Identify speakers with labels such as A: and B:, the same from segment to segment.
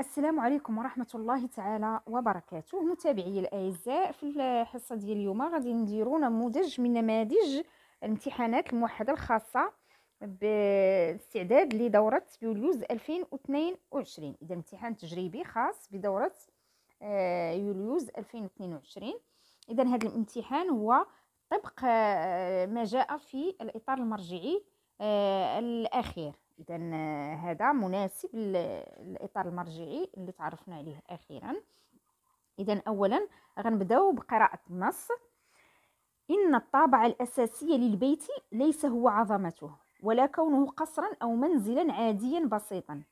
A: السلام عليكم ورحمة الله تعالى وبركاته متابعي الأعزاء في الحصة ديال اليوم غادي نديرو نموذج من نماذج الامتحانات الموحدة الخاصة باستعداد لدورة يوليوز 2022 إذا امتحان تجريبي خاص بدورة آه، يوليوز 2022 إذا هذا الامتحان هو طبق آه، ما جاء في الإطار المرجعي آه، الأخير اذا هذا مناسب للاطار المرجعي اللي تعرفنا عليه اخيرا اذا اولا غنبداو بقراءه النص ان الطابع الاساسي للبيت ليس هو عظمته ولا كونه قصرا او منزلا عاديا بسيطا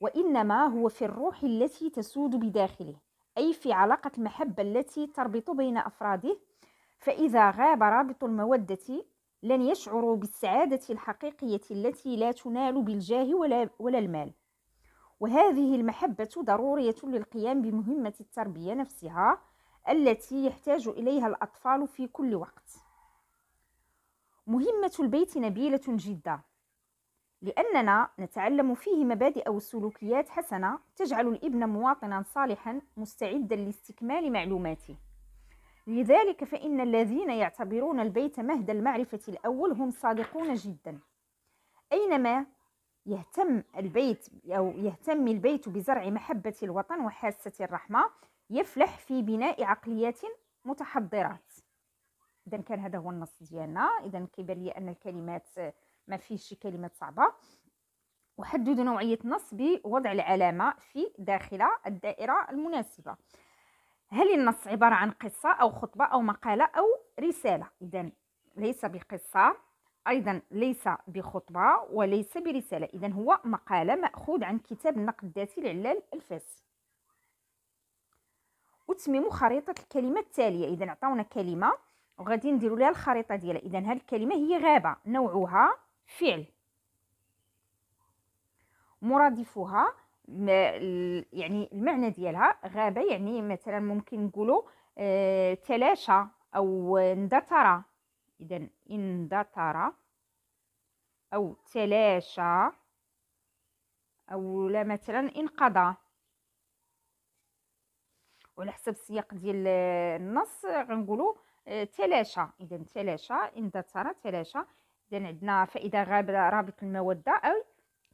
A: وانما هو في الروح التي تسود بداخله اي في علاقه المحبه التي تربط بين افراده فاذا غاب رابط الموده لن يشعروا بالسعادة الحقيقية التي لا تنال بالجاه ولا, ولا المال وهذه المحبة ضرورية للقيام بمهمة التربية نفسها التي يحتاج إليها الأطفال في كل وقت مهمة البيت نبيلة جدا لأننا نتعلم فيه مبادئ وسلوكيات حسنة تجعل الابن مواطنا صالحا مستعدا لاستكمال معلوماته لذلك فإن الذين يعتبرون البيت مهد المعرفة الأول هم صادقون جدا أينما يهتم البيت أو يهتم البيت بزرع محبة الوطن وحاسة الرحمة يفلح في بناء عقليات متحضرات إذا كان هذا هو النص ديالنا إذا كيبان لي أن الكلمات ما فيش كلمة كلمات صعبة وحدد نوعية النص بوضع العلامة في داخل الدائرة المناسبة هل النص عبارة عن قصة أو خطبة أو مقالة أو رسالة إذا ليس بقصة أيضا ليس بخطبة وليس برسالة إذا هو مقالة مأخوذ عن كتاب النقد الذاتي لعلال الفاس وتميم خريطة الكلمة التالية إذا عطاونا كلمة وغادي نديرو لها الخريطة ديالها إذا هاد الكلمة هي غابة نوعها فعل مرادفها يعني المعنى ديالها غابة يعني مثلا ممكن نقولوا آه تلاشى أو اندثر إذا اندثر أو تلاشى أو لا مثلا انقضى وعلى حسب السياق ديال النص غنقولوا آه تلاشى إذا تلاشى اندثر تلاشى إذا عندنا فإذا غاب رابط المودة أو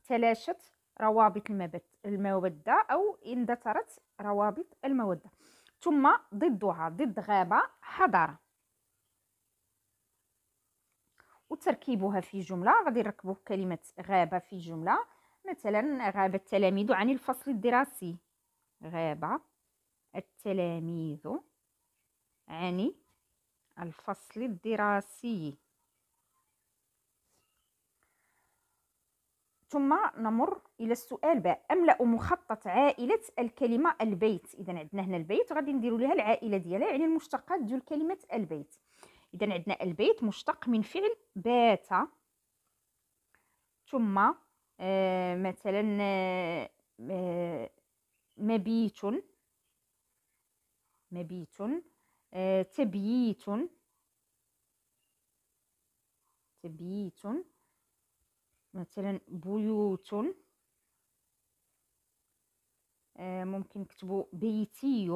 A: تلاشت روابط المودة أو اندثرت روابط المودة ثم ضدها ضد غابة حضارة وتركيبها في جملة غادي نركبو كلمة غابة في جملة مثلا غاب التلاميذ عن الفصل الدراسي غاب التلاميذ عن الفصل الدراسي ثم نمر الى السؤال باء املا مخطط عائله الكلمه البيت اذا عندنا هنا البيت غادي نديروا لها العائله ديالها يعني المشتقات ديال كلمه البيت اذا عندنا البيت مشتق من فعل بات ثم آه مثلا آه, آه، مبيت مبيت آه تبييت تبييت مثلا بيوت آه، ممكن نكتبوا بيتي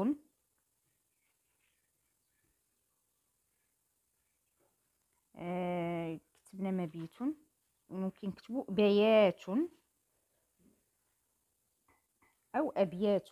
A: آه، كتبنا ما بيت ممكن نكتبوا بيات او ابيات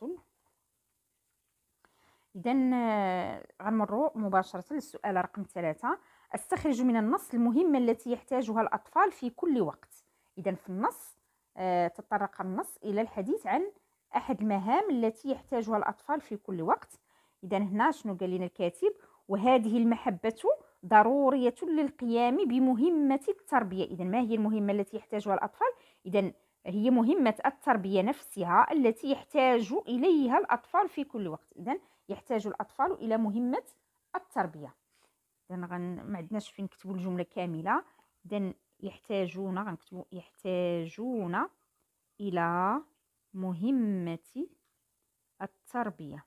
A: اذا آه، غنمروا مباشره للسؤال رقم ثلاثة استخرج من النص المهمه التي يحتاجها الاطفال في كل وقت اذا في النص آه، تطرق النص الى الحديث عن احد المهام التي يحتاجها الاطفال في كل وقت اذا هنا شنو قال لنا الكاتب وهذه المحبه ضروريه للقيام بمهمه التربيه اذا ما هي المهمه التي يحتاجها الاطفال اذا هي مهمه التربيه نفسها التي يحتاج اليها الاطفال في كل وقت اذا يحتاج الاطفال الى مهمه التربيه اذا ما عندناش فين نكتبوا الجمله كامله اذا يحتاجون غنكتبوا يحتاجون الى مهمه التربيه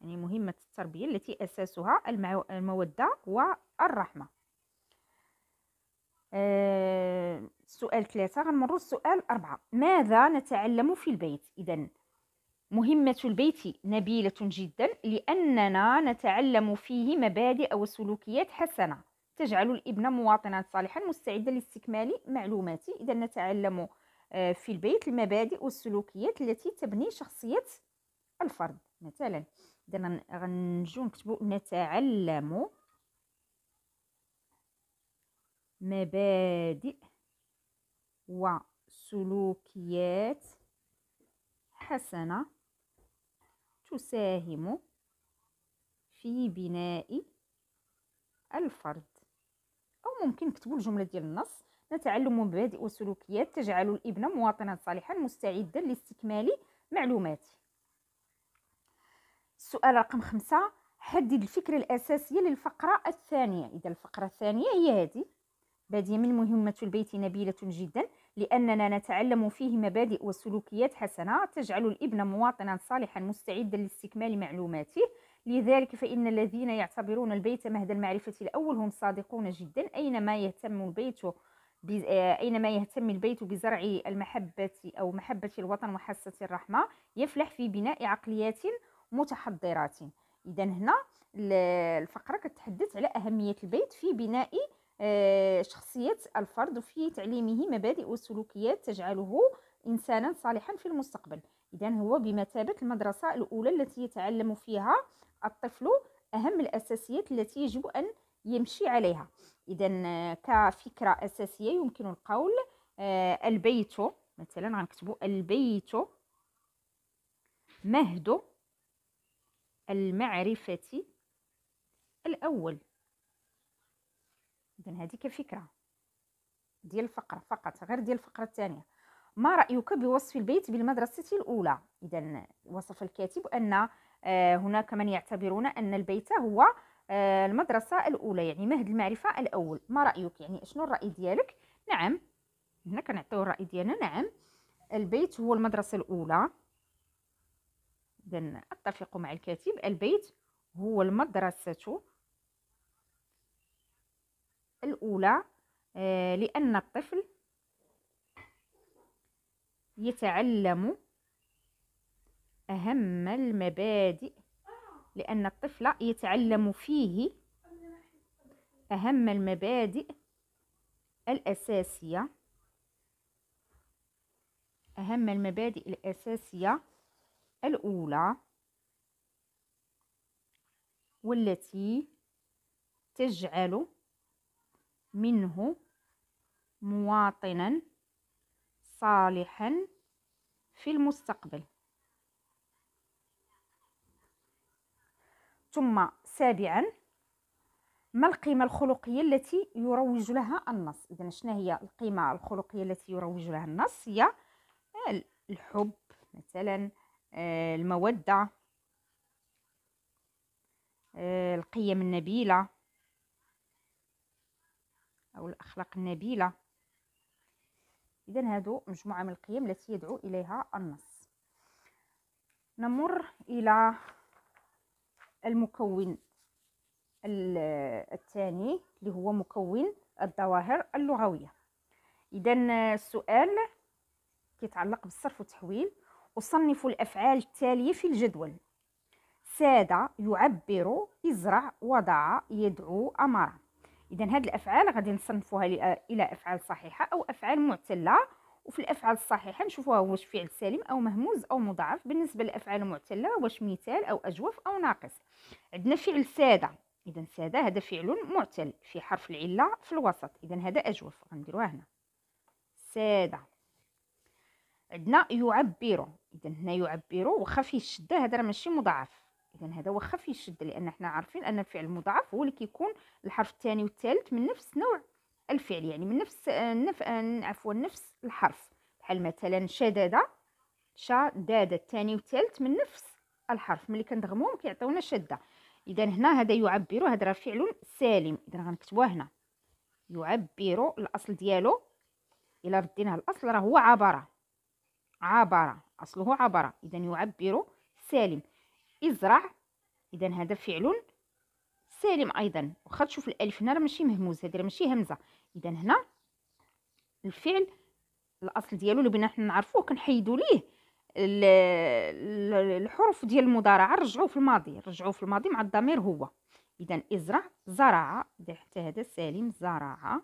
A: يعني مهمه التربيه التي اساسها الموده والرحمه أه سؤال ثلاثة غنمر السؤال أربعة ماذا نتعلم في البيت إذا مهمة البيت نبيلة جدا لأننا نتعلم فيه مبادئ وسلوكيات حسنة تجعل الابن مواطنا صالحا مستعدا لاستكمال معلوماته إذا نتعلم آه، في البيت المبادئ والسلوكيات التي تبني شخصية الفرد مثلا إذا غنجو نكتبو نتعلم مبادئ وسلوكيات حسنة تساهم في بناء الفرد أو ممكن كتبوا الجملة ديال النص نتعلم مبادئ وسلوكيات تجعل الابن مواطنا صالحا مستعدا لاستكمال معلوماته السؤال رقم خمسة حدد الفكرة الأساسية للفقرة الثانية إذا الفقرة الثانية هي هذه بادية من مهمة البيت نبيلة جدا لأننا نتعلم فيه مبادئ وسلوكيات حسنة تجعل الابن مواطنا صالحا مستعدا لاستكمال معلوماته لذلك فإن الذين يعتبرون البيت مهد المعرفة الأول هم صادقون جدا أينما يهتم البيت آه، أينما يهتم البيت بزرع المحبة أو محبة الوطن وحاسة الرحمة يفلح في بناء عقليات متحضرات إذا هنا الفقرة كتحدث على أهمية البيت في بناء آه، شخصية الفرد وفي تعليمه مبادئ وسلوكيات تجعله إنسانا صالحا في المستقبل إذا هو بمثابة المدرسة الأولى التي يتعلم فيها الطفل أهم الأساسيات التي يجب أن يمشي عليها إذا كفكرة أساسية يمكن القول آه، البيت مثلا غنكتبوا البيت مهد المعرفة الأول إذا هذه كفكرة ديال الفقرة فقط غير ديال الفقرة الثانية ما رأيك بوصف البيت بالمدرسة الأولى إذا وصف الكاتب أن آه، هناك من يعتبرون أن البيت هو آه، المدرسة الأولى يعني مهد المعرفة الأول ما رأيك يعني شنو الرأي ديالك نعم هنا كنعطيو الرأي ديالنا نعم البيت هو المدرسة الأولى إذن أتفق مع الكاتب البيت هو المدرسة الأولى آه، لأن الطفل يتعلم أهم المبادئ لأن الطفل يتعلم فيه أهم المبادئ الأساسية أهم المبادئ الأساسية الأولى والتي تجعل منه مواطنا صالحا في المستقبل ثم سابعا ما القيمة الخلقية التي يروج لها النص إذا شنا هي القيمة الخلقية التي يروج لها النص هي الحب مثلا آه، المودة آه، القيم النبيلة أو الأخلاق النبيلة إذا هادو مجموعة من القيم التي يدعو إليها النص نمر إلى المكون الثاني اللي هو مكون الظواهر اللغوية إذا السؤال كيتعلق بالصرف والتحويل وصنف الأفعال التالية في الجدول ساد يعبر ازرع وضع يدعو أمر إذا هاد الأفعال غادي نصنفوها إلى أفعال صحيحة أو أفعال معتلة وفي الافعال الصحيحه نشوفوها واش فعل سالم او مهموز او مضاعف بالنسبه للافعال المعتله واش مثال او اجوف او ناقص عندنا فعل ساده اذا ساده هذا فعل معتل في حرف العله في الوسط اذا هذا اجوف غنديروها هنا ساده عندنا يعبر اذا هنا يعبر واخا فيه الشده هذا راه ماشي مضاعف اذا هذا واخا فيه الشده لان حنا عارفين ان الفعل المضاعف هو اللي كيكون الحرف الثاني والثالث من نفس نوع الفعل يعني من نفس نف... عفوا نفس الحرف بحال مثلا شدادة شدادة الثاني والثالث من نفس الحرف ملي كندغموهم كيعطيونا شده اذا هنا هذا يعبر هذا راه فعل سالم اذا غنكتبوه هنا يعبر الاصل ديالو الا رديناه الاصل راه هو عبر عبر اصله عبر اذا يعبر سالم ازرع اذا هذا فعل سالم ايضا واخا تشوف الالف هنا راه ماشي مهموز هذه راه ماشي همزه اذا هنا الفعل الاصل ديالو اللي بغينا حنا نعرفوه كنحيدو ليه الحروف ديال المضارعه رجعوه في الماضي رجعوه في الماضي مع الضمير هو اذا ازرع زرع حتى هذا سالم زرع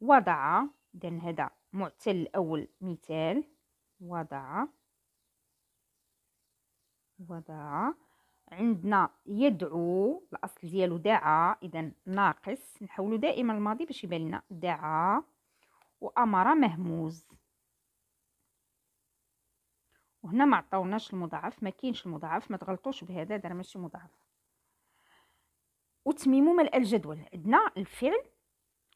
A: وضع اذا هذا معتل الاول مثال وضع وضع عندنا يدعو الاصل ديالو دعا اذا ناقص نحولو دائما الماضي باش يبان لنا دعا وامر مهموز وهنا ما عطاوناش المضاعف ما كاينش المضاعف ما تغلطوش بهذا دار ماشي مضاعف وتميم ملء الجدول عندنا الفعل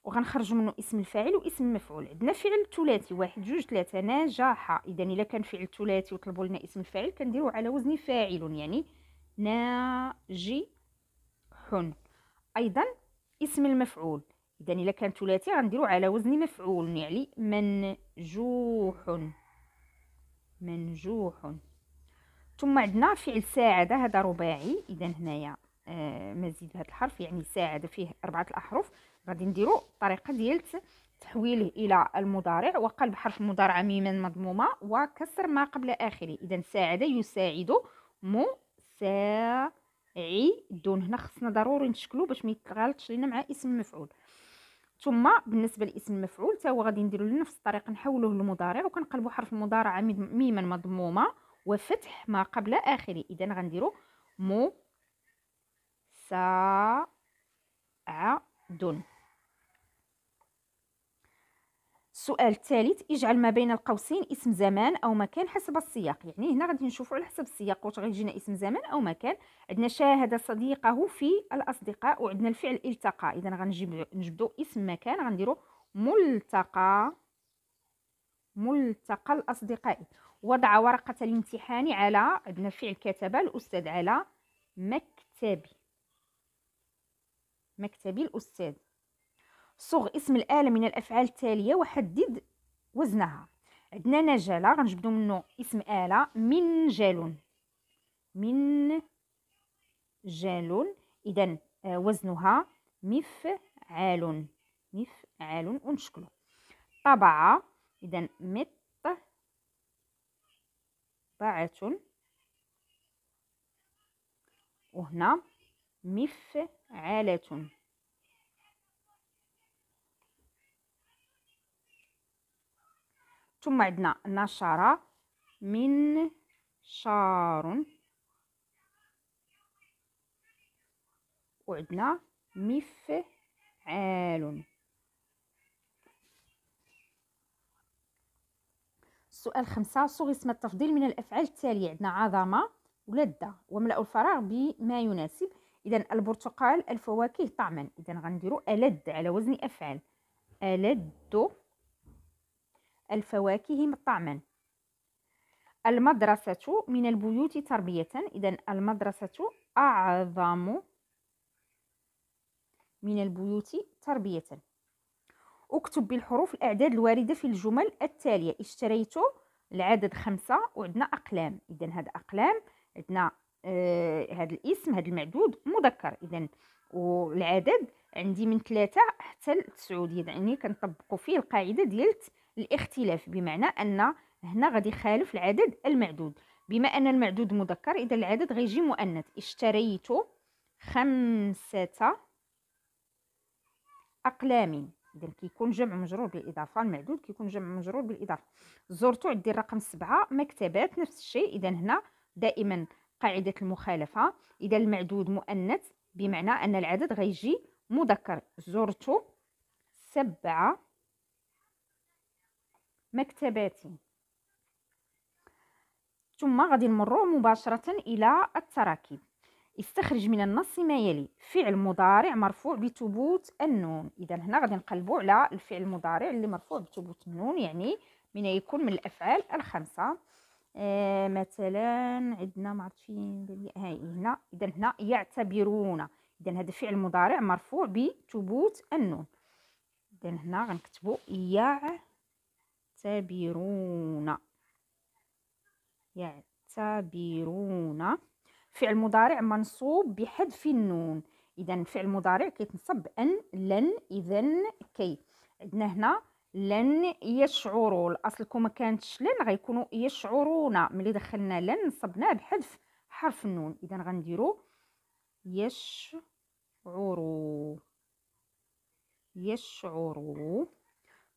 A: وغنخرجوا منه اسم الفاعل واسم المفعول عندنا فعل ثلاثي واحد جوج ثلاثه نجاح اذا الا كان فعل ثلاثي وطلبوا لنا اسم الفاعل كنديروا على وزن فاعل يعني ناجح ايضا اسم المفعول اذا الا كان ثلاثي غنديرو على وزن مفعول يعني منجوح منجوح ثم عندنا فعل ساعد هذا رباعي اذا هنايا آه، مزيد هذا الحرف يعني ساعد فيه اربعه الاحرف غادي نديرو الطريقه ديال تحويله الى المضارع وقلب حرف المضارعه ميما مضمومه وكسر ما قبل اخره اذا ساعد يساعد مو ساعي دون هنا خصنا ضروري نشكلو باش ما يتغلطش لينا مع اسم المفعول ثم بالنسبه لاسم المفعول حتى هو غادي نديرو لنفس الطريقه نحولوه للمضارع وكنقلبو حرف المضارعه ميما مضمومه وفتح ما قبل اخره اذا غنديرو مو سا ع دون السؤال الثالث اجعل ما بين القوسين اسم زمان او مكان حسب السياق يعني هنا غادي نشوفوا على حسب السياق واش غيجينا اسم زمان او مكان عندنا شاهد صديقه في الاصدقاء وعندنا الفعل التقى اذا غنجيب نجبدوا اسم مكان غنديروا ملتقى ملتقى الاصدقاء وضع ورقه الامتحان على عندنا فعل كتب الاستاذ على مكتبي مكتبي الاستاذ صغ اسم الآلة من الأفعال التالية وحدد وزنها عندنا نجلة غنجبدو منه اسم آلة من جالون من جالون إذا آه، وزنها مفعال مفعال ونشكلو طبعة إذا طاعة وهنا مفعالة ثم عندنا نشر من شار وعندنا مفعال سؤال خمسة صوغ اسم التفضيل من الأفعال التالية عندنا عظمة ولذة وملأ الفراغ بما يناسب إذا البرتقال الفواكه طعما إذا غنديرو ألد على وزن أفعال ألد الفواكه مطعما المدرسة من البيوت تربية إذا المدرسة أعظم من البيوت تربية اكتب بالحروف الأعداد الواردة في الجمل التالية اشتريت العدد خمسة وعندنا أقلام إذا هذا أقلام عندنا آه هذا الاسم هذا المعدود مذكر إذا والعدد عندي من ثلاثة حتى لتسعود يعني كنطبقوا فيه القاعدة ديال الاختلاف بمعنى أن هنا غادي يخالف العدد المعدود بما أن المعدود مذكر إذا العدد غيجي مؤنث اشتريت خمسة أقلام إذا كيكون جمع مجرور بالإضافة المعدود كيكون جمع مجرور بالإضافة زرت عندي الرقم سبعة مكتبات نفس الشيء إذا هنا دائما قاعدة المخالفة إذا المعدود مؤنث بمعنى أن العدد غيجي مذكر زرت سبعة مكتباتي ثم غادي نمرو مباشرة إلى التراكيب استخرج من النص ما يلي فعل مضارع مرفوع بثبوت النون إذا هنا غادي نقلبوا على الفعل المضارع اللي مرفوع بثبوت النون يعني من يكون من الأفعال الخمسة آه مثلا عندنا ما عرفت هاي هنا إذا هنا يعتبرون إذا هذا فعل مضارع مرفوع بثبوت النون إذا هنا غنكتبوا يعتبرون يعتبرون يعتبرون فعل مضارع منصوب بحذف النون اذا فعل مضارع كيتنصب ان لن اذا كي عندنا هنا لن يشعروا الاصل كما كانتش لن غيكونوا يشعرون ملي دخلنا لن نصبناه بحذف حرف النون اذا غنديروا يشعروا يشعروا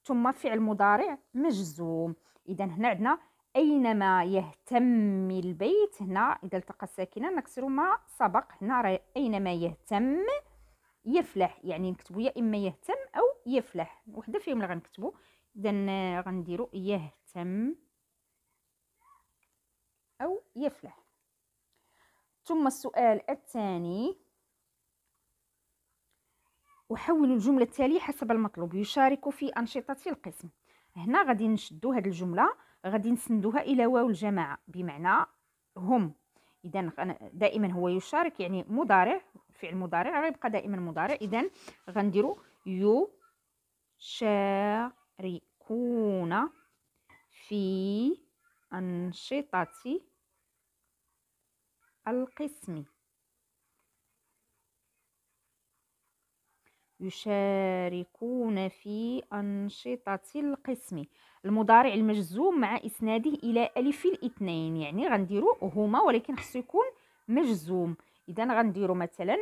A: ثم فعل مضارع مجزوم اذا هنا عندنا اينما يهتم البيت هنا اذا التقى الساكنه نكسر ما سبق هنا اينما يهتم يفلح يعني نكتبو يا اما يهتم او يفلح وحده فيهم اللي غنكتبو اذا غنديرو يهتم او يفلح ثم السؤال الثاني احول الجملة التالية حسب المطلوب يشارك في أنشطة القسم هنا غادي نشدو هاد الجملة غادي نسندوها إلى واو الجماعة بمعنى هم إذا دائما هو يشارك يعني مضارع فعل مضارع غيبقى دائما مضارع إذا غنديرو شاركون في أنشطة القسم يشاركون في أنشطة القسم المضارع المجزوم مع إسناده إلى ألف الاثنين يعني غنديرو هما ولكن خصو يكون مجزوم إذا غنديرو مثلا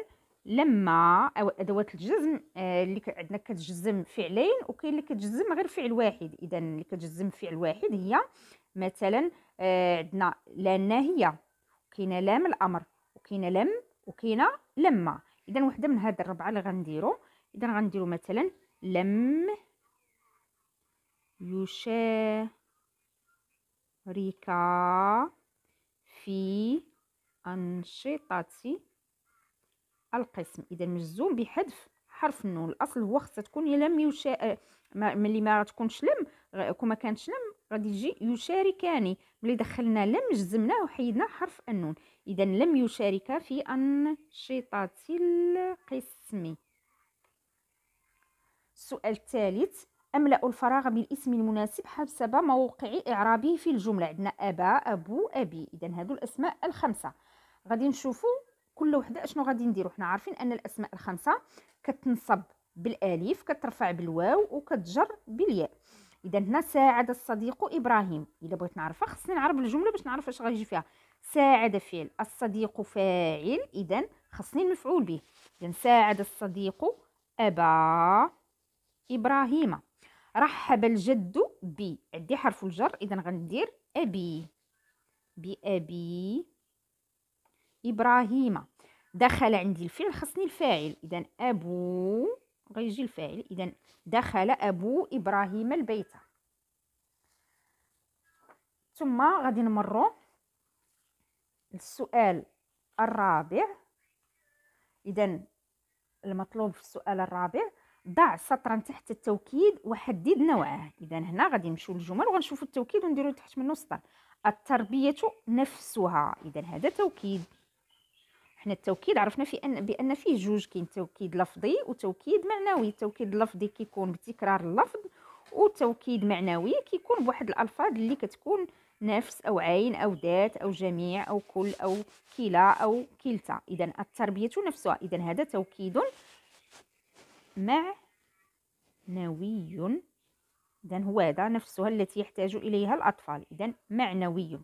A: لما أو أدوات الجزم آه، اللي عندنا كتجزم فعلين وكاين اللي كتجزم غير فعل واحد إذا اللي كتجزم فعل واحد هي مثلا آه، عندنا لنا هي وكاينه لام الأمر وكاينه لم وكاينه لما إذا وحده من هاد الربعة اللي غنديرو اذا غنديرو مثلا لم يشارك في أنشطة القسم إذا مجزوم بحذف حرف النون الأصل هو خصها تكون لم يشا ملي ما غتكونش لم كون كانتش لم غادي يجي يشاركاني ملي دخلنا لم جزمناه وحيدنا حرف النون إذا لم يشارك في أنشطة القسم السؤال الثالث أملأ الفراغ بالاسم المناسب حسب موقع إعرابه في الجملة عندنا أبا أبو أبي إذا هادو الأسماء الخمسة غادي نشوفوا كل وحدة شنو غادي نديرو حنا عارفين أن الأسماء الخمسة كتنصب بالالف كترفع بالواو وكتجر بالياء اذا هنا ساعد الصديق ابراهيم الا بغيت نعرفها خصني نعرف الجمله باش نعرف اش غيجي فيها ساعد فعل الصديق فاعل اذا خصني المفعول به اذا ساعد الصديق ابا إبراهيم رحب الجد بي عندي حرف الجر إذا غندير أبي بأبي إبراهيم دخل عندي الفعل خصني الفاعل إذا أبو غيجي الفاعل إذا دخل أبو إبراهيم البيت ثم غادي نمرو للسؤال الرابع إذا المطلوب في السؤال الرابع ضع سطرا تحت التوكيد وحدد نوعه اذا هنا غادي نمشيو للجمل وغنشوفوا التوكيد ونديروا تحت منه سطر التربيه نفسها اذا هذا توكيد حنا التوكيد عرفنا في ان بان فيه جوج كاين توكيد لفظي وتوكيد معنوي التوكيد اللفظي كيكون بتكرار اللفظ وتوكيد معنوي كيكون بواحد الالفاظ اللي كتكون نفس او عين او ذات او جميع او كل او كلا او كلتا اذا التربيه نفسها اذا هذا توكيد معنوي إذا هو هذا نفسها التي يحتاج إليها الأطفال إذا معنوي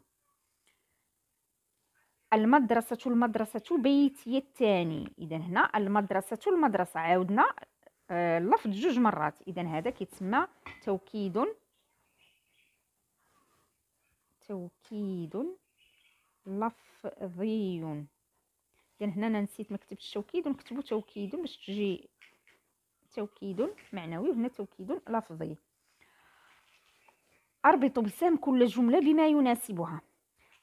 A: المدرسة المدرسة بيتي الثاني إذا هنا المدرسة المدرسة عاودنا اللفظ آه، جوج مرات إذا هذا كيتسمى توكيد توكيد لفظي إذا هنا أنا نسيت ما كتبتش توكيد نكتبو توكيد باش تجي توكيد معنوي وهنا توكيد لفظي أربط بسام كل جملة بما يناسبها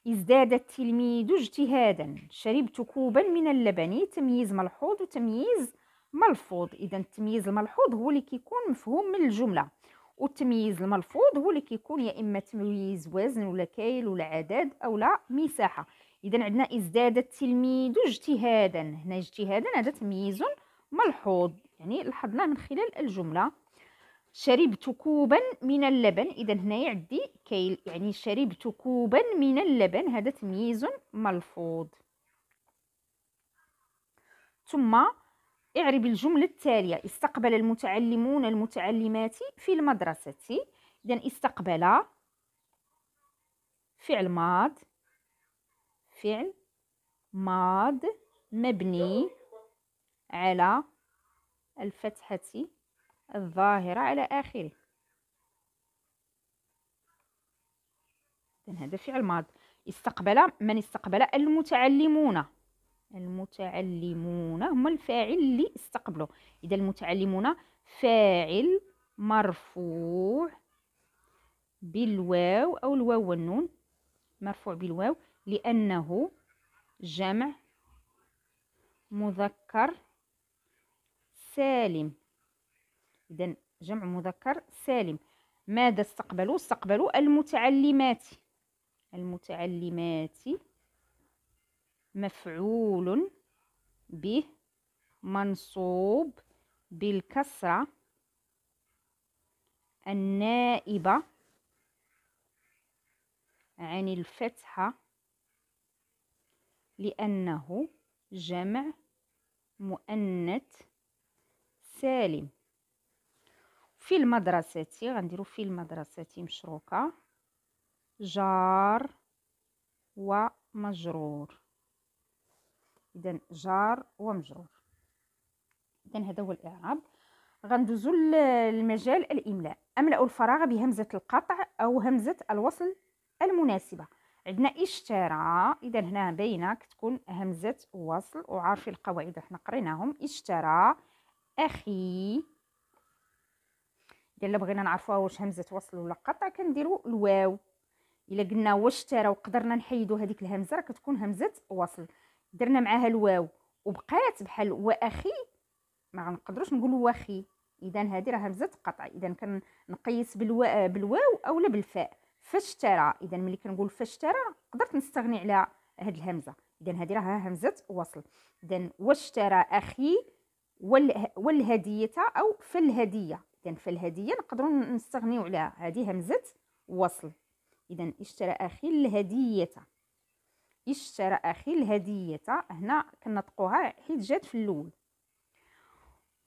A: ازداد التلميذ اجتهادا شربت كوبا من اللبن تمييز ملحوظ وتمييز ملفوظ إذا التمييز الملحوظ هو اللي كيكون مفهوم من الجملة والتمييز الملفوظ هو اللي كيكون يا إما تمييز وزن ولا كيل ولا عدد أو لا مساحة إذا عندنا ازداد التلميذ اجتهادا هنا اجتهادا هذا تمييز ملحوظ يعني لاحظنا من خلال الجمله شربت كوبا من اللبن اذا هنايا عندي كيل يعني شربت كوبا من اللبن هذا تمييز ملفوظ ثم اعرب الجملة التالية استقبل المتعلمون المتعلمات في المدرسة إذا استقبل فعل ماض فعل ماض مبني على الفتحة الظاهرة على آخره هذا فعل ماض استقبل من استقبل المتعلمون المتعلمون هما الفاعل اللي استقبلوا إذا المتعلمون فاعل مرفوع بالواو أو الواو والنون مرفوع بالواو لأنه جمع مذكر سالم إذا جمع مذكر سالم ماذا استقبلوا استقبلوا المتعلمات المتعلمات مفعول به منصوب بالكسرة النائبة عن الفتحة لأنه جمع مؤنث سالم في المدرسة غنديرو في المدرسة مشروكة جار ومجرور إذا جار ومجرور إذا هذا هو الإعراب غندوزو للمجال الإملاء أملأ الفراغ بهمزة القطع أو همزة الوصل المناسبة عندنا اشترى إذا هنا باينة كتكون همزة وصل وعارفين القواعد حنا قريناهم اشترى اخي الا بغينا نعرفوها واش همزه وصل ولا قطع كنديروا الواو الا قلنا واش ترى وقدرنا نحيدوا هذيك الهمزه راه كتكون همزه وصل درنا معاها الواو وبقات بحال واخي ما غنقدروش نقولوا واخي اذا هذه راه همزه قطع اذا كنقيس بالوا بالواو اولا بالفاء فاش ترى اذا ملي كنقول فاش ترى قدرت نستغني على هاد الهمزه اذا هذه راها همزه وصل اذا واش ترى اخي والهدية أو في الهدية إذا في الهدية نقدروا نستغنيو على هذه همزة وصل إذا اشترى أخي الهدية اشترى أخي الهدية هنا كنطقوها حيت جات في الأول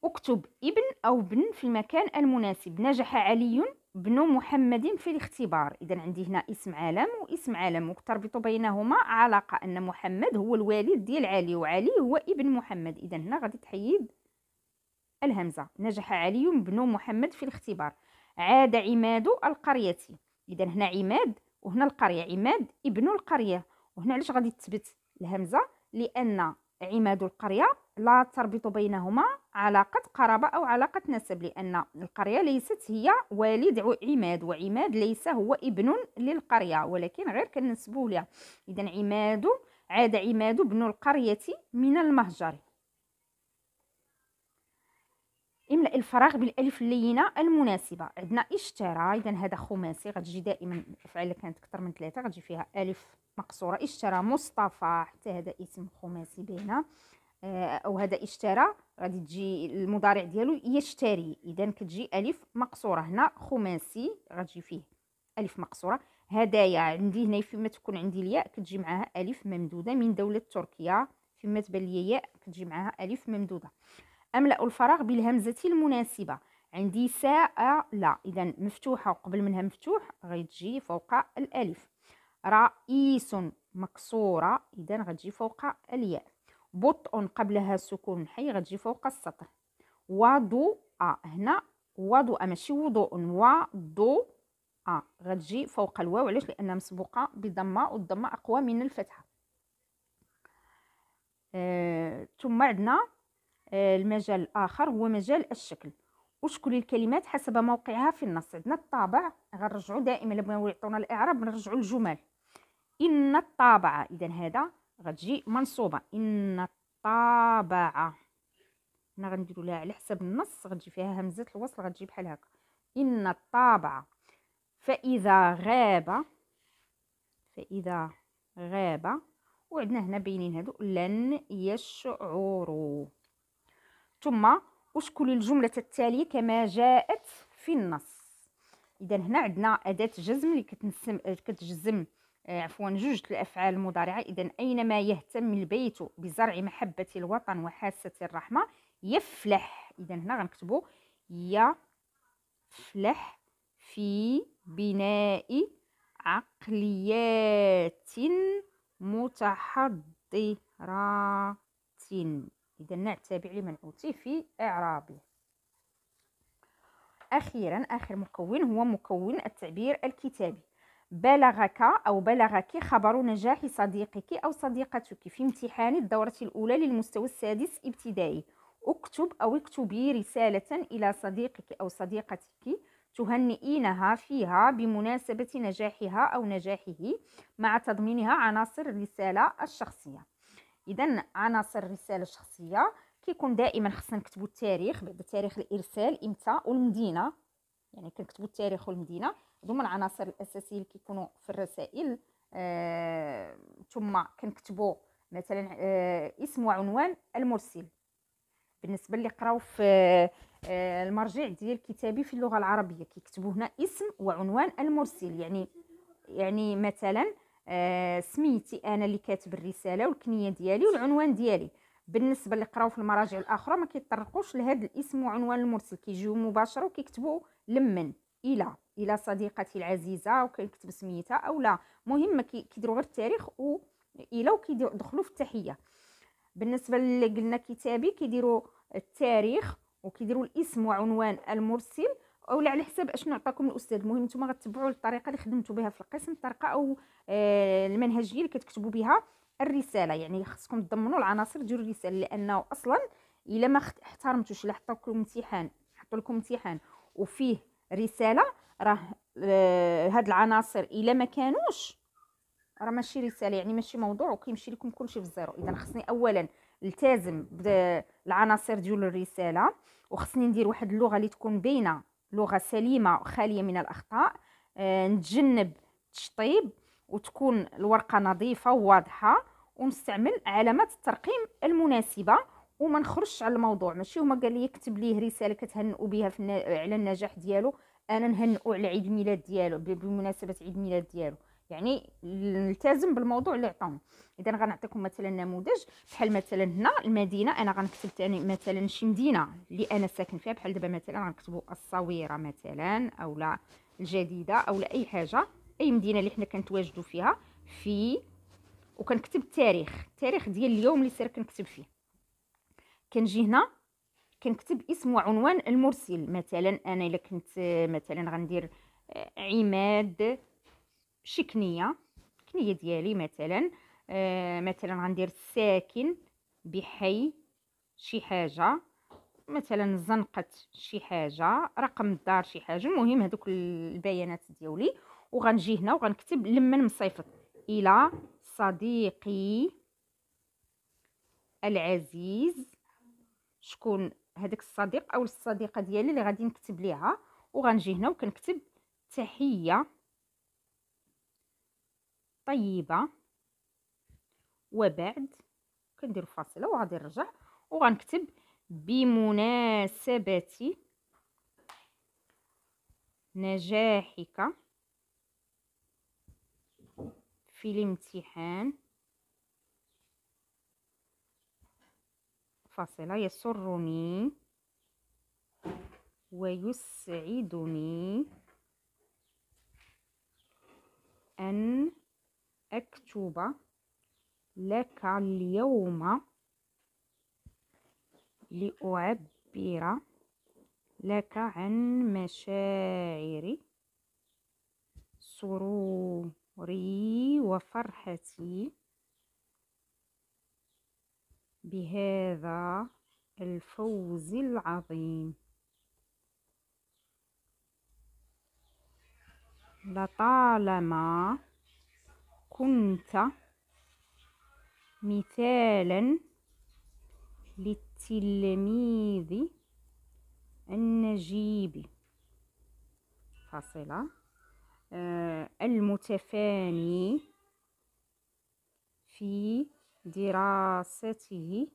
A: اكتب ابن أو بن في المكان المناسب نجح علي بن محمد في الاختبار إذا عندي هنا اسم عالم واسم عالم وتربط بينهما علاقة أن محمد هو الوالد ديال علي وعلي هو ابن محمد إذا هنا غادي تحيد الهمزة نجح علي بن محمد في الاختبار عاد عماد القرية إذا هنا عماد وهنا القرية عماد ابن القرية وهنا علاش غادي تثبت الهمزة لأن عماد القرية لا تربط بينهما علاقة قرابة أو علاقة نسب لأن القرية ليست هي والد عماد وعماد ليس هو ابن للقرية ولكن غير كنسبوا لها إذا عماد عاد عماد بن القرية من المهجر املأ الفراغ بالالف اللينه المناسبه عندنا اشترى اذا هذا خماسي غتجي دائما الافعال اللي كانت اكثر من ثلاثه غتجي فيها الف مقصوره اشترى مصطفى حتى هذا اسم خماسي بهنا آه، او هذا اشترى غادي تجي المضارع ديالو يشتري اذا كتجي الف مقصوره هنا خماسي غتجي فيه الف مقصوره هدايا عندي هنا فيما تكون عندي الياء كتجي معاها الف ممدوده من دوله تركيا فيما تبان ليا ياء كتجي معاها الف ممدوده أملأ الفراغ بالهمزة المناسبة عندي ساء لا إذا مفتوحة وقبل منها مفتوح غيتجي فوق الألف رئيس مكسورة إذا غتجي فوق الياء بطء قبلها سكون حي غتجي فوق السطر وضوء هنا وضوء ماشي وضوء وضوء غتجي فوق الواو علاش لأنها مسبوقة بضمة والضمة أقوى من الفتحة آه، ثم عندنا آه، المجال الآخر هو مجال الشكل وشكل الكلمات حسب موقعها في النص عندنا الطابع غنرجعوا دائما لما يعطونا الإعراب نرجعوا الجمل إن الطابع إذا هذا غتجي منصوبة إن الطابع هنا غنديرو لها على حسب النص غتجي فيها همزة الوصل غتجي بحال هكا إن الطابع فإذا غاب فإذا غاب وعندنا هنا بينين هادو لن يشعروا ثم أشكل الجملة التالية كما جاءت في النص إذا هنا عندنا أداة جزم اللي كتنسم كتجزم آه، عفوا جوج الأفعال المضارعة إذا أينما يهتم البيت بزرع محبة الوطن وحاسة الرحمة يفلح إذا هنا غنكتبو يفلح في بناء عقليات متحضرة إذا نعتبع لمن أوتي في اعرابي أخيرا آخر مكون هو مكون التعبير الكتابي بلغك أو بلغك خبر نجاح صديقك أو صديقتك في امتحان الدورة الأولى للمستوى السادس ابتدائي اكتب أو اكتبي رسالة إلى صديقك أو صديقتك تهنئينها فيها بمناسبة نجاحها أو نجاحه مع تضمينها عناصر الرسالة الشخصية اذا عناصر الرساله الشخصيه كيكون دائما خصنا نكتبوا التاريخ بعد تاريخ الارسال امتى والمدينه يعني كنكتبوا التاريخ والمدينه هما العناصر الاساسيه اللي كيكونوا في الرسائل آه، ثم كنكتبوا مثلا آه، اسم وعنوان المرسل بالنسبه اللي قراو في آه، المرجع ديال كتابي في اللغه العربيه كيكتبوا هنا اسم وعنوان المرسل يعني يعني مثلا آه سميتي انا اللي كاتب الرساله والكنيه ديالي والعنوان ديالي بالنسبه اللي قراو في المراجع الاخرى ما كيطرقوش لهذا الاسم وعنوان المرسل كيجيو مباشره وكيكتبوا لمن الى الى صديقتي العزيزه وكنكتب سميتها او لا مهم كيديروا غير التاريخ و الى وكيدخلوا في التحيه بالنسبه اللي قلنا كتابي كيديروا التاريخ وكيديروا الاسم وعنوان المرسل او على حساب اشنو عطاكم الاستاذ المهم نتوما غتبعوا الطريقه اللي خدمتوا بها في القسم الطريقه او آه، المنهجيه اللي كتكتبوا بها الرساله يعني خصكم تضمنوا العناصر ديال الرساله لانه اصلا الا ما احترمتوش الا حطوا لكم امتحان حطوا لكم امتحان وفيه رساله راه آه، هاد العناصر الا ما كانوش راه ماشي رساله يعني ماشي موضوع وكيمشي لكم كلشي في الزيرو اذا خصني اولا التزم بالعناصر ديال الرساله وخصني ندير واحد اللغه اللي تكون باينه لغه سليمه خاليه من الاخطاء آه، نتجنب التشطيب وتكون الورقه نظيفه وواضحه ونستعمل علامات الترقيم المناسبه وما نخرجش على الموضوع ماشي هما قال لي كتب ليه رساله كتهنئوا بها على النجاح ديالو انا نهنئو على عيد الميلاد ديالو بمناسبه عيد الميلاد ديالو يعني نلتزم بالموضوع اللي عطاهم اذا غنعطيكم مثلا نموذج بحال مثلا هنا المدينه انا غنكتب ثاني مثلا شي مدينه اللي انا ساكن فيها بحال دابا مثلا غنكتبوا الصويره مثلا اولا الجديده اولا اي حاجه اي مدينه اللي حنا كنتواجدوا فيها في وكنكتب التاريخ التاريخ ديال اليوم اللي سير كنكتب فيه كنجي هنا كنكتب اسم وعنوان المرسل مثلا انا الا كنت مثلا غندير عماد شي كنيه كنيه ديالي مثلا آه مثلا غندير ساكن بحي شي حاجه مثلا زنقه شي حاجه رقم الدار شي حاجه المهم هذوك البيانات ديالي وغنجي هنا وغنكتب لمن مصيفط الى صديقي العزيز شكون هذاك الصديق او الصديقه ديالي اللي غادي نكتب ليها وغنجي هنا وكنكتب تحيه طيبه وبعد كندير فاصله وغادي نرجع وغنكتب بمناسبه نجاحك في الامتحان فاصله يسرني ويسعدني أن أكتب لك اليوم لأعبر لك عن مشاعري سروري وفرحتي بهذا الفوز العظيم لطالما كنت مثالا للتلميذ النجيب فاصلة آه المتفاني في دراسته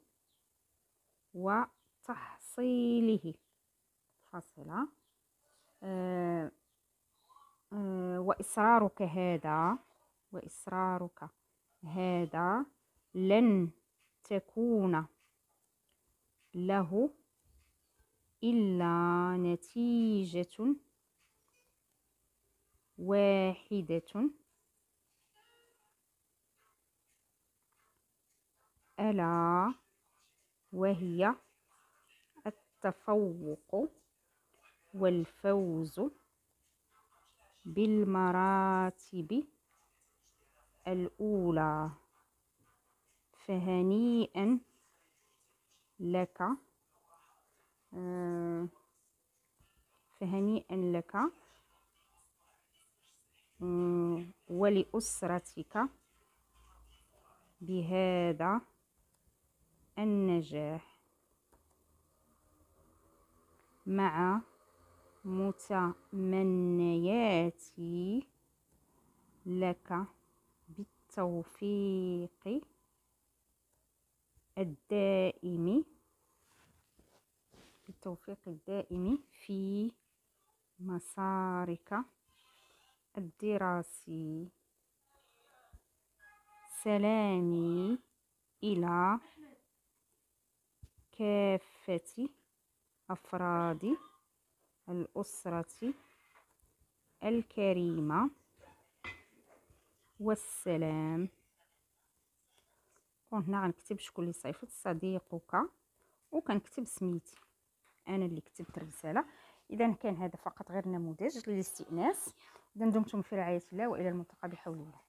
A: وتحصيله فاصلة آه آه وإصرارك هذا وإصرارك هذا لن تكون له إلا نتيجة واحدة ألا وهي التفوق والفوز بالمراتب الأولى فهنيئا لك آه، فهنيئا لك آه، ولأسرتك بهذا النجاح مع متمنياتي لك التوفيق الدائم بالتوفيق الدائم في مسارك الدراسي سلامي إلى كافة أفراد الأسرة الكريمة والسلام وهنا نعم، غنكتب شكون اللي صيفط صديقك وكنكتب سميتي انا اللي كتبت الرساله اذا كان هذا فقط غير نموذج للاستئناس اذا دمتم في رعايه الله والى الملتقى بحول الله